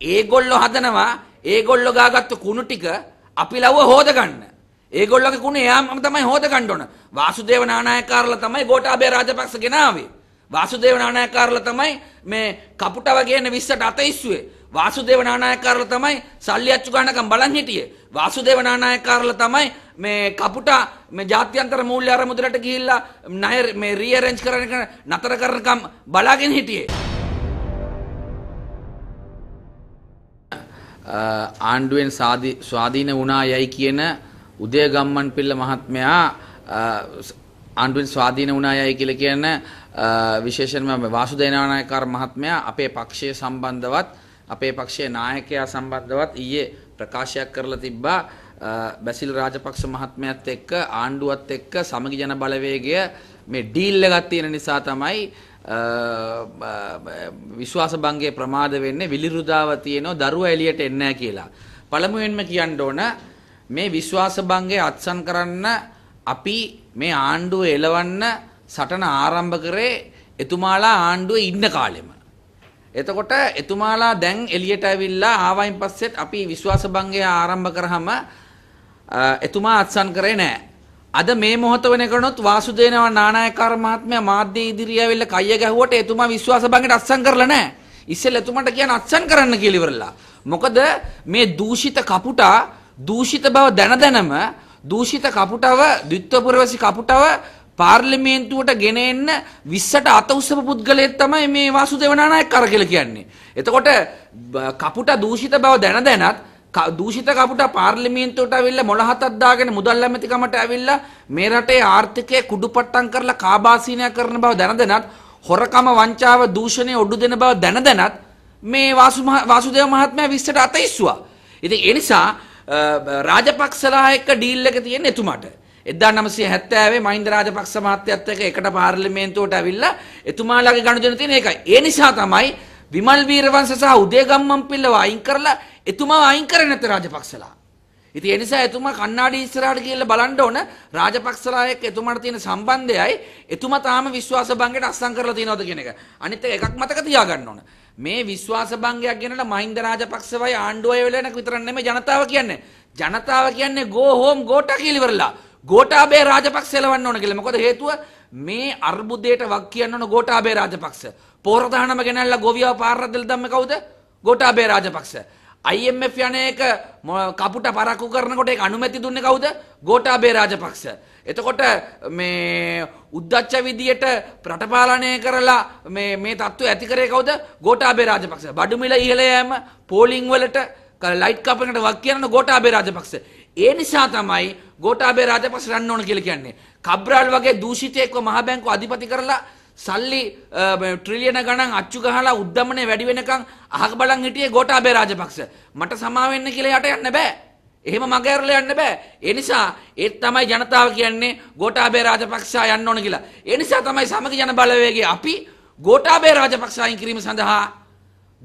ඒගොල්ලෝ හදනවා ඒගොල්ලෝ ගාගත්තු කුණු ටික අපි ලව්ව හොදගන්න. ඒගොල්ලගේ කුණ එයාම තමයි හොදගන්න ඕන. වාසුදේව නානායකාරලා තමයි ගෝඨාභය රාජපක්ෂ ගෙනාවේ. වාසුදේව නානායකාරලා තමයි මේ කපුටව කියන 20ට අත ඉස්සුවේ. වාසුදේව නානායකාරලා තමයි සල්ලි අච්චු ගන්නකම් බලන් හිටියේ. වාසුදේව නානායකාරලා තමයි මේ කපුටා මේ ජාත්‍යන්තර මූල්‍ය අරමුදලට ගිහිල්ලා ණය මේ රීඅරේන්ජ් කරන නතර කරනකම් බලාගෙන හිටියේ. ආණ්ඩුවෙන් ස්වාධීන වුණා යයි කියන උදයගම්මන් පිල්ල මහත්මයා ආණ්ඩුවෙන් ස්වාධීන වුණා යයි කියලා කියන විශේෂයෙන්ම වාසුදේනානායකාර මහත්මයා අපේ පක්ෂය සම්බන්ධවත් අපේ පක්ෂයේ නායකයා සම්බන්ධවත් ඊයේ ප්‍රකාශයක් කරලා තිබ්බා බැසිල් රාජපක්ෂ මහත්මයාත් එක්ක ආණ්ඩුවත් එක්ක සමගි ජන බලවේගය මේ ඩීල් එකක් තියෙන නිසා තමයි විශ්වාස භංගයේ ප්‍රමාද වෙන්නේ විලිරුදාව තියෙනවා දරුවා එළියට එන්නේ කියලා. පළමුවෙන්ම කියන්න ඕන මේ විශ්වාස භංගයේ අත්සන් කරන්න අපි මේ ආණ්ඩුව එලවන්න සටන ආරම්භ කරේ එතුමාලා ආණ්ඩුවේ ඉන්න කාලෙම. එතකොට එතුමාලා දැන් එළියට ඇවිල්ලා ආවයින් පස්සෙත් අපි විශ්වාස භංගය ආරම්භ කරාම එතුමා අත්සන් කරේ නැහැ. අද මේ මොහොත වෙනකනොත් වාසුදේනව නානායකාර මහත්මයා මාධ්‍ය ඉදිරිය ඇවිල්ලා කය ගැහුවට එතුමා විශ්වාස බංගෙට අත්සන් කරලා නැහැ. ඉස්සෙල්ලා එතුමාට කියන අත්සන් කරන්න කියලා ඉවරලා. මොකද මේ දූෂිත කපුටා දූෂිත බව දැන දැනම දූෂිත කපුටව ද්විත්වපුරවැසි කපුටව පාර්ලිමේන්තුවට ගෙන එන්න 20ට අත උස්සපු පුද්ගලයෙක් තමයි මේ වාසුදේව නානායකාර කියලා කියන්නේ. එතකොට කපුට දූෂිත බව දැන දැනත් දූෂිත කපුට පාර්ලිමේන්තුවට ඇවිල්ලා මොළහතක් දාගෙන මුදල් ඇමතිකමට ඇවිල්ලා මේ රටේ ආර්ථිකය කුඩුපට්ටම් කරලා කාබාසීනය කරන බව දැනදැනත් හොරකම වංචාව දූෂණය ඔඩු දෙන බව දැනදැනත් මේ වාසුදේව මහත්මයා විශ්සට අත ඉස්සුවා. ඉතින් ඒ නිසා රාජපක්ෂලා එක්ක ඩීල් එක තියෙන එතුමාට. 1970 මහින්ද රාජපක්ෂ මහත්තයත් එක්ක එකට පාර්ලිමේන්තුවට ඇවිල්ලා එතුමාලාගේ ගනුදෙනු තියෙන එකයි. ඒ නිසා තමයි විමල් වීරවංශ සහ උදේගම්මන් පිල්ලව අයින් කරලා එතුමා අයින් කරේ නැත්තේ රාජපක්ෂලා. ඉතින් ඒ නිසා එතුමා කන්නාඩි ඉස්සරහට ගිහිල්ලා බලන්න ඕන රාජපක්ෂලා එක්ක එතුමාට තියෙන සම්බන්ධයයි එතුමා තාම විශ්වාස භංගයට අස්සම් කරලා තියනවද කියන එක. අනිත් එක එකක් මතක තියාගන්න ඕන. මේ විශ්වාස භංගයක් ගැනලා මහින්ද රාජපක්ෂවයි ආණ්ඩුවයි වෙලෙනක විතරක් නෙමෙයි ජනතාව කියන්නේ. ජනතාව කියන්නේ go home ගෝඨා කියලා ඉවරලා. ගෝඨාභය රාජපක්ෂ එලවන්න ඕන කියලා. මොකද හේතුව මේ අර්බුදයට වක් කියන්න ඕන ගෝඨාභය රාජපක්ෂ. පෝරදානම ගෙනල්ලා ගොවියව පාරට දෙල දැම්මේ කවුද? ගෝඨාභය රාජපක්ෂ. IMF යන එක කපුට පරක්කු කරනකොට ඒක අනුමැති දුන්නේ කවුද? ගෝඨාභය රාජපක්ෂ. එතකොට මේ උද්දච්ච විදියට රටපාලනය කරලා මේ මේ තත්ත්වය ඇති කරේ කවුද? ගෝඨාභය රාජපක්ෂ. බඩු මිල ඉහළ යෑම, පෝලිං වලට ලයිට් කපනකට වක් කියන ගෝඨාභය රාජපක්ෂ. ඒ නිසා තමයි ගෝඨාභය රාජපක්ෂ රන්න ඕන කියලා කියන්නේ. කබ්‍රාල් වගේ දූෂිතයෙක්ව මහ බැංකුව අධිපති කරලා සල්ලි ට්‍රිලියන ගණන් අච්චු ගහලා උද්දමනේ වැඩි වෙනකන් අහක බලන් හිටියේ ගෝඨාභය රාජපක්ෂ. මට සමා වෙන්න කියලා යට යන්න බෑ. එහෙම මග ඇරලා යන්න බෑ. ඒ නිසා ඒ තමයි ජනතාව කියන්නේ ගෝඨාභය රාජපක්ෂ යන්න ඕන කියලා. ඒ නිසා තමයි සමග ජන බලවේගය අපි ගෝඨාභය රාජපක්ෂයන් කිරීම සඳහා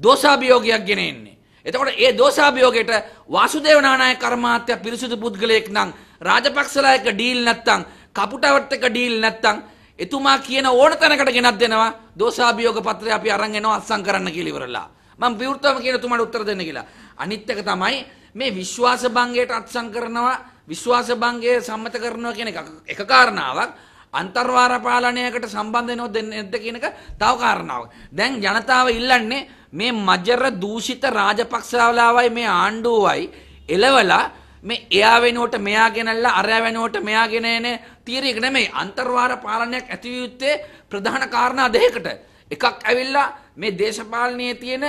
දෝෂාභියෝගයක් ගෙන එන්නේ. එතකොට ඒ දෝෂාභියෝගයට වාසුදේව නානායක කර්මාත්‍ය පිරිසුදු පුද්ගලයෙක් නම් රාජපක්ෂලා එක්ක ඩීල් නැත්තම් කපුටවත් එක්ක ඩීල් නැත්තම් එතුමා කියන ඕන තැනකට ගෙනත් දෙනවා දෝෂාභියෝග පත්‍රය අපි අරන් එනවා අත්සන් කරන්න කියලා ඉවරලා. මම විවෘතවම කියන එතුමාට උත්තර දෙන්න කියලා. අනිත් එක තමයි මේ විශ්වාස භංගයට අත්සන් කරනවා විශ්වාස භංගය සම්මත කරනවා කියන එක එක කාරණාවක්. අන්තර්වාර පාලනයකට සම්බන්ධ වෙනවද නැද්ද කියන එක තව කාරණාවක්. දැන් ජනතාව ඉල්ලන්නේ මේ මජර දූෂිත රාජපක්ෂවලාවයි මේ ආණ්ඩුවයි එලවලා මේ එයා වෙනුවට මෙයා ගෙනල්ලා අරයා වෙනුවට මෙයා ගෙන එන තීරයක නෙමෙයි අන්තර්වාර පාලනයක් ඇතිවිය යුත්තේ ප්‍රධාන කාරණා දෙකකට එකක් ඇවිල්ලා මේ දේශපාලනයේ තියෙන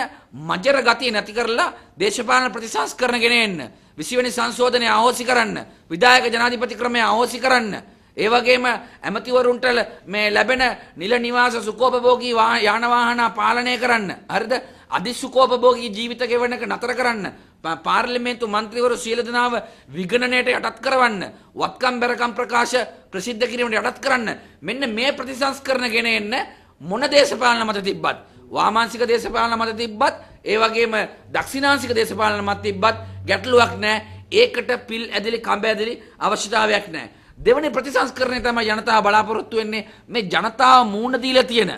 මජර ගතිය නැති කරලා දේශපාලන ප්‍රතිසංස්කරණ ගෙන එන්න 20 වෙනි සංශෝධනය අහෝසි කරන්න විධායක ජනාධිපති ක්‍රමය අහෝසි කරන්න ඒ වගේම ඇමතිවරුන්ට මේ ලැබෙන නිල නිවාස සුඛෝපභෝගී යාන වාහන පාලනය කරන්න හරිද අධිසුකෝපභෝගී ජීවිත ගෙවන එක නතර කරන්න. පාර්ලිමේන්තු මන්ත්‍රීවරු සියලු දෙනාව විගණනයට යටත් කරවන්න. වත්කම් බැරකම් ප්‍රකාශ ප්‍රසිද්ධ කිරීමට යටත් කරන්න. මෙන්න මේ ප්‍රතිසංස්කරණ ගෙන එන්න මොන දේශපාලන මත තිබ්බත් වාමාංශික දේශපාලන මත තිබ්බත් ඒ වගේම දක්ෂිණාංශික දේශපාලන මත තිබ්බත් ගැටලුවක් නැහැ. ඒකට පිල් ඇදලි කඹ ඇදලි අවශ්‍යතාවයක් නැහැ. දෙවනි ප්‍රතිසංස්කරණය තමයි ජනතාව බලාපොරොත්තු වෙන්නේ මේ ජනතාව මූණ දීලා තියෙන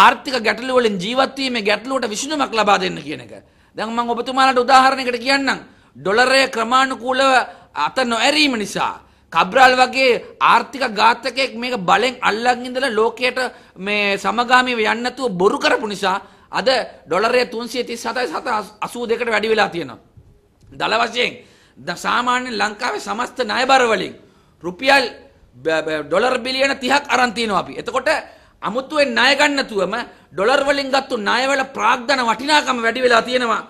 ආර්ථික ගැටලුවලින් ජීවත්වීමේ ගැටලුවට විසඳුමක් ලබා දෙන්න කියන එක. දැන් මම ඔබතුමාලට උදාහරණයකට කියන්නම්. ඩොලරය ක්‍රමානුකූලව අත නොඇරීම නිසා කබ්‍රාල් වගේ ආර්ථික ඝාතකයෙක් මේක බලෙන් අල්ලන් ඉඳලා ලෝකයට මේ සමගාමීව යන්න නැතුව බොරු කරපු නිසා අද ඩොලරය 337 782කට වැඩි වෙලා තියෙනවා. දල වශයෙන් සාමාන්‍ය ලංකාවේ සමස්ත ණය බර වලින් රුපියල් ඩොලර් බිලියන 30ක් අරන් තියෙනවා අපි. එතකොට අමුතුවෙන් ණය ගන්නතුවම ඩොලර් වලින් ගත්තු ණයවල ප්‍රාග්ධන වටිනාකම වැඩි වෙලා තියෙනවා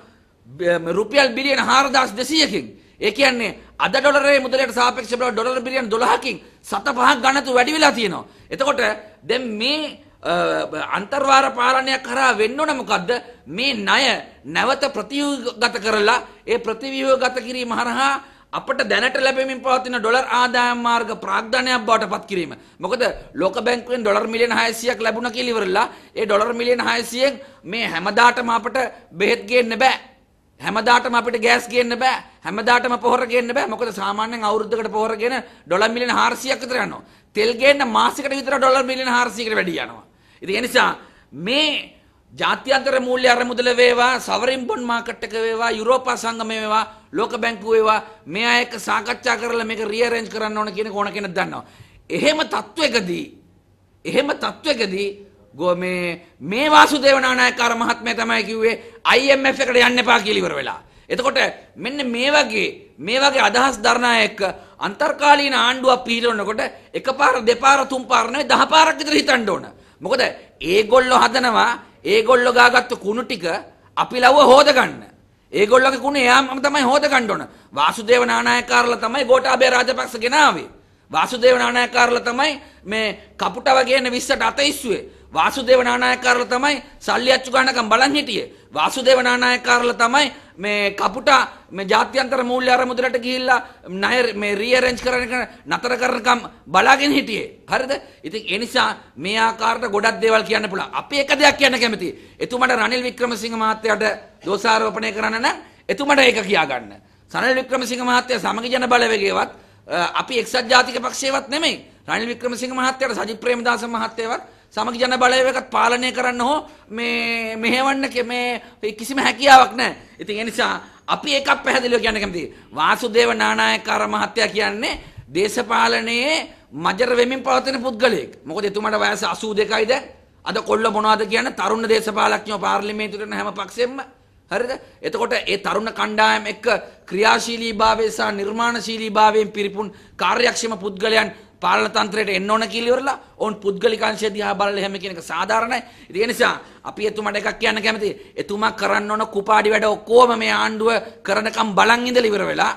රුපියල් බිලියන 4200කින්. ඒ කියන්නේ අද ඩොලරේ මුදලට සාපේක්ෂව ඩොලර් බිලියන 12කින් සත පහක් ගණතු වැඩි වෙලා තියෙනවා. එතකොට දැන් මේ අන්තර්වාර පාලනයක් කරා වෙන්න ඕන මොකද්ද මේ ණය නැවත ප්‍රතිව්‍යුහගත කරලා ඒ ප්‍රතිව්‍යුහගත කිරීම හරහා අපට දැනට ලැබෙමින් පවතින ඩොලර් ආදායම් මාර්ග ප්‍රාග්ධනයක් බවට පත් කිරීම. මොකද ලෝක බැංකුවෙන් ඩොලර් මිලියන 600ක් ලැබුණ කියලා ඉවරලා ඒ ඩොලර් මිලියන 600න් මේ හැමදාටම අපට බෙහෙත් ගේන්න බෑ. හැමදාටම අපිට ගෑස් ගේන්න බෑ. හැමදාටම පොහොර ගේන්න බෑ. මොකද සාමාන්‍යයෙන් අවුරුද්දකට පොහොර ගේන ඩොලර් මිලියන 400ක් විතර යනවා. තෙල් ගේන්න මාසෙකට විතර ඩොලර් මිලියන 400කට වැඩි යනවා. ඉතින් ඒ නිසා මේ ජාත්‍යන්තර මූල්‍ය අරමුදල වේවා සවරින් බොන්ඩ් මාකට් එක වේවා යුරෝපා සංගමය වේවා ලෝක බැංකුව වේවා මේ අය එක්ක සාකච්ඡා කරලා මේක රීඅරේන්ජ් කරන්න ඕන කියන කෝණ කෙනෙක් දන්නවා. එහෙම තත්වයකදී එහෙම තත්වයකදී ගෝ මේ මේ වාසුදේව නානායකාර මහත්මයා තමයි කිව්වේ IMF එකට යන්න එපා කියලා ඉවර වෙලා. එතකොට මෙන්න මේ වගේ මේ වගේ අදහස් දරන අය එක්ක අන්තර්කාලීන ආණ්ඩුවක් පිළිවෙන්නකොට එකපාර දෙපාර තුන් පාර නෙවෙයි දහ පාරක් විතර හිතන්න ඕන. මොකද ඒගොල්ලෝ හදනවා ඒගොල්ලෝ ගාගත්තු කුණු ටික අපි ලව්ව හොදගන්න. ඒගොල්ලගේ කුණ එයාම තමයි හොදගන්න ඕන. වාසුදේව නානායකාරලා තමයි ගෝඨාභය රාජපක්ෂ ගෙනාවේ. වාසුදේව නානායකාරලා තමයි මේ කපුටව කියන 20ට අත ඉස්සුවේ. වාසුදේව නානායකාරලා තමයි සල්ලි අච්චු ගන්නකම් බලන් හිටියේ. වාසුදේව නානායකාරලා තමයි මේ කපුටා මේ ජාත්‍යන්තර මූල්‍ය අරමුදලට ගිහිල්ලා ණය මේ රීඅරේන්ජ් කරන නතර කරනකම් බලාගෙන හිටියේ. හරිද? ඉතින් ඒ නිසා මේ ආකාරයට ගොඩක් දේවල් කියන්න පුළුවන්. අපි එක දෙයක් කියන්න කැමතියි. එතුමට රනිල් වික්‍රමසිංහ මහත්තයාට දෝෂාරෝපණය කරන්න නම් එතුමට ඒක කියා ගන්න. සනල් වික්‍රමසිංහ මහත්තයා සමගි ජන බලවේගයවත් අපි එක්සත් ජාතික පක්ෂයේවත් නෙමෙයි. රනිල් වික්‍රමසිංහ මහත්තයාට සජිත් ප්‍රේමදාස මහත්තයාවත් සමග ජන බලවේගත් පාලනය කරන්න හෝ මේ මෙහෙවන්න මේ කිසිම හැකියාවක් නැහැ. ඉතින් ඒ නිසා අපි එකක් පැහැදිලිව කියන්න කැමතියි. වාසුදේව නානායකාර මහත්තයා කියන්නේ දේශපාලනයේ මජර වෙමින් පවතින පුද්ගලයෙක්. මොකද එතුමාට වයස 82යි දැන්. අද කොල්ල මොනවද කියන්නේ තරුණ දේශපාලඥයෝ පාර්ලිමේන්තුවට යන හැම පක්ෂෙම හරිද? එතකොට ඒ තරුණ කණ්ඩායම් එක්ක ක්‍රියාශීලීභාවය සහ නිර්මාණශීලීභාවයෙන් පිරිපුන් කාර්යක්ෂම පුද්ගලයන් පාලනතන්ත්‍රයට එන්න ඕන කියලා ඉවරලා ඔවුන් පුද්ගලික අංශය දිහා බලලා හැම කෙනෙක් සාධාරණයි. ඉතින් ඒ නිසා අපි එතුමාට එකක් කියන්න කැමතියි. එතුමා කරන්න ඕන කුපාඩි වැඩ ඔක්කොම මේ ආණ්ඩුව කරනකම් බලන් ඉඳලා ඉවර වෙලා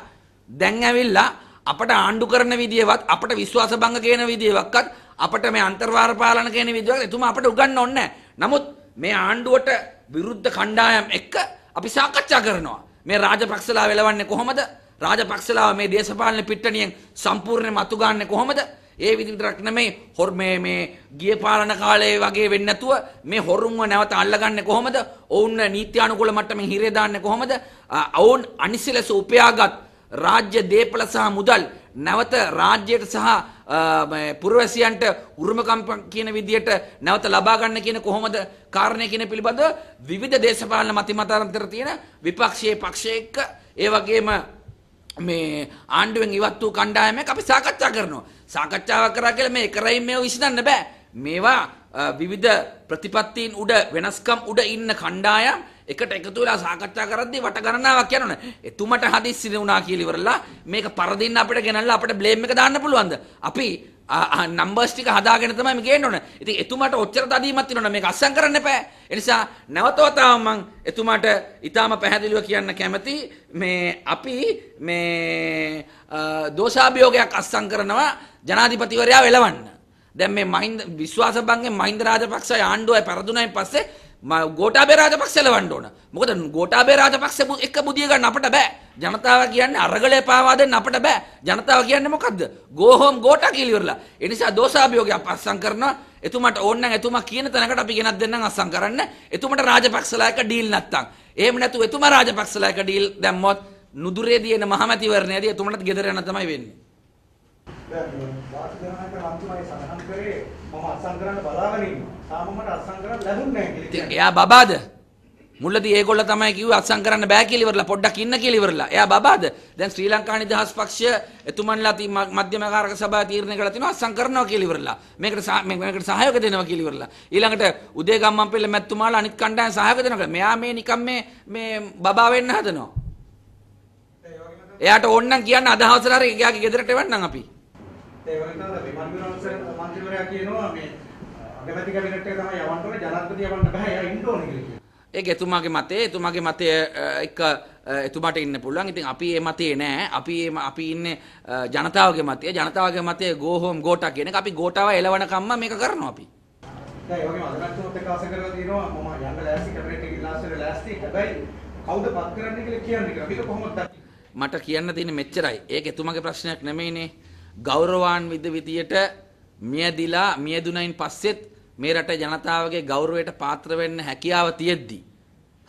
දැන් ඇවිල්ලා අපට ආණ්ඩු කරන විදියවත් අපට විශ්වාස භංග කියන විදියවක්වත් අපට මේ අන්තර්වාර පාලන කියන විදියවත් එතුමා අපට උගන්වන්න ඕනේ නමුත් මේ ආණ්ඩුවට විරුද්ධ කණ්ඩායම් එක්ක අපි සාකච්ඡා කරනවා. මේ රාජපක්ෂලා වෙලවන්නේ කොහොමද? රාජපක්ෂලාව මේ දේශපාලන පිට්ටනියෙන් සම්පූර්ණයෙන්ම අතු ගන්න කොහොමද? ඒ විදිහටක් නෙමෙයි හොර් මේ මේ ගිය පාලන කාලයේ වගේ වෙන්නේ නැතුව මේ හොරුන්ව නැවත අල්ලගන්නේ කොහොමද? ඔවුන් නීත්‍යානුකූල මට්ටමින් හිරේ දාන්නේ කොහොමද? ඔවුන් අනිසිලස උපයාගත් රාජ්‍ය දේපල සහ මුදල් නැවත රාජ්‍යයට සහ පුරවැසියන්ට උරුමකම්ප කියන විදියට නැවත ලබා ගන්න කියන කොහොමද කාරණය කියන පිළිබඳව විවිධ දේශපාලන මතිමතාන්තර තියෙන විපක්ෂයේ පක්ෂයක ඒ වගේම මේ ආණ්ඩුවෙන් ඉවත් වූ කණ්ඩායමක් අපි සාකච්ඡා කරනවා. සාකච්ඡාවක් කරා කියලා මේ කරයින් මේව විසඳන්න බෑ. මේවා විවිධ ප්‍රතිපත්තීන් උඩ වෙනස්කම් උඩ ඉන්න කණ්ඩායම් එකට එකතු වෙලා සාකච්ඡා කරද්දී වට ගණනාවක් යනවනේ. එතුමට හදිස්සි වුණා කියලා ඉවරලා මේක පරදින්න අපිට ගෙනල්ලා අපිට බ්ලේම් එක දාන්න පුළුවන්ද? අපි නම්බර්ස් ටික හදාගෙන තමයි මේ ගේන්න ඕන. ඉතින් එතුමාට ඔච්චර තදීමක් තියෙනවා මේක අස්සම් කරන්න එපා. ඒ නිසා නැවතවතාව මම එතුමාට ඊටාම පැහැදිලිව කියන්න කැමති මේ අපි මේ දෝෂාභියෝගයක් අස්සම් කරනවා ජනාධිපතිවරයා වෙලවන්න. දැන් මේ මහින්ද විශ්වාස බංගෙන් මහින්ද රාජපක්ෂ ආණ්ඩුවයි පරදුනයින් පස්සේ ගෝටාබේ රාජපක්ෂ එලවන්න ඕන. මොකද ගෝටාබේ රාජපක්ෂ එක බුදිය ගන්න අපට බෑ. ජනතාව කියන්නේ අරගලේ පාවා දෙන්න අපට බෑ. ජනතාව කියන්නේ මොකද්ද? go home ගෝටා කියලා ඉවරලා. ඒ නිසා දෝෂාභියෝගය අපස්සම් කරනවා. එතුමාට ඕන නම් එතුමා කියන තැනකට අපි ගෙනත් දෙන්නම් අස්සම් කරන්න. එතුමට රාජපක්ෂලා එක ඩීල් නැත්තම්. එහෙම නැතු එතුමා රාජපක්ෂලා එක ඩීල් දැම්මොත් නුදුරේදී එන මහමැතිවරණයේදී එතුමටත් ගෙදර යන තමයි වෙන්නේ. එයා බබාද මුලදී ඒගොල්ල තමයි කිව්වේ අත්සන් කරන්න බෑ කියලා ඉවරලා පොඩ්ඩක් ඉන්න කියලා ඉවරලා. එයා බබාද? දැන් ශ්‍රී ලංකා නිදහස් පක්ෂය එතුමන්ලා ති මධ්‍යම කාරක සභාව තීරණය කළා තිනවා අත්සන් කරනවා කියලා ඉවරලා. මේකට මේකට සහයෝග දෙනවා කියලා ඉවරලා. ඊළඟට උදේ ගම්මන් පෙළ මැතිතුමාලා අනිත් කණ්ඩායම් සහයෝග දෙනවා. මෙයා මේ නිකම් මේ මේ බබා වෙන්න හදනවා. එයාට ඕන නම් කියන්න අදහසට හරි එයාගේ ගෙදරට එවන්නම් අපි. ඒ වගේම තමයි විමන්විරෝන්සර මන්ත්‍රීවරයා කියනවා මේ අගමැති කැබිනට් එක තමයි යවන්න ඕනේ ජනාධිපති යවන්න බෑ එයා ඉන්න ඕනේ කියලා කියනවා. ඒක එතුමාගේ මතය එතුමාගේ මතය එක එතුමාට ඉන්න පුළුවන් ඉතින් අපි ඒ මතේ නෑ අපි අපි ඉන්නේ ජනතාවගේ මතය ජනතාවගේ මතය go home ගෝටා කියන එක අපි ගෝටාව එලවන කම්ම මේක කරනවා අපි දැන් ඒ වගේම අදටත් එක ආස කරලා තියෙනවා මම යන්න ලෑස්ති කැබිනට් එක ඉලාස්සර ලෑස්ති හැබැයි කවුද පත් කරන්න කියලා කියන්නේ කියලා කොහොමද මට කියන්න තියෙන්නේ මෙච්චරයි ඒක එතුමාගේ ප්‍රශ්නයක් නෙමෙයිනේ ගෞරවාන්විත විදියට මියදිලා මියදුනයින් පස්සෙත් මේ රට ජනතාවගේ ගෞරවයට පාත්‍ර වෙන්න හැකියාව තියෙද්දි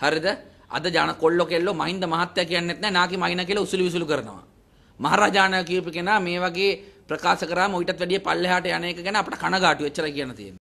හරිද අද ජන කොල්ලෝ කෙල්ලෝ මහින්ද මහත්තයා කියන්නෙත් නැහැ නාකි මයින කියලා උසුළු විසුළු කරනවා මහරජාණන් කියපු කෙනා මේ වගේ ප්‍රකාශ කරාම ඊටත් වැඩිය පල්ලෙහාට යන එක ගැන අපිට කනගාටු වෙච්චර කියන තියෙන්නේ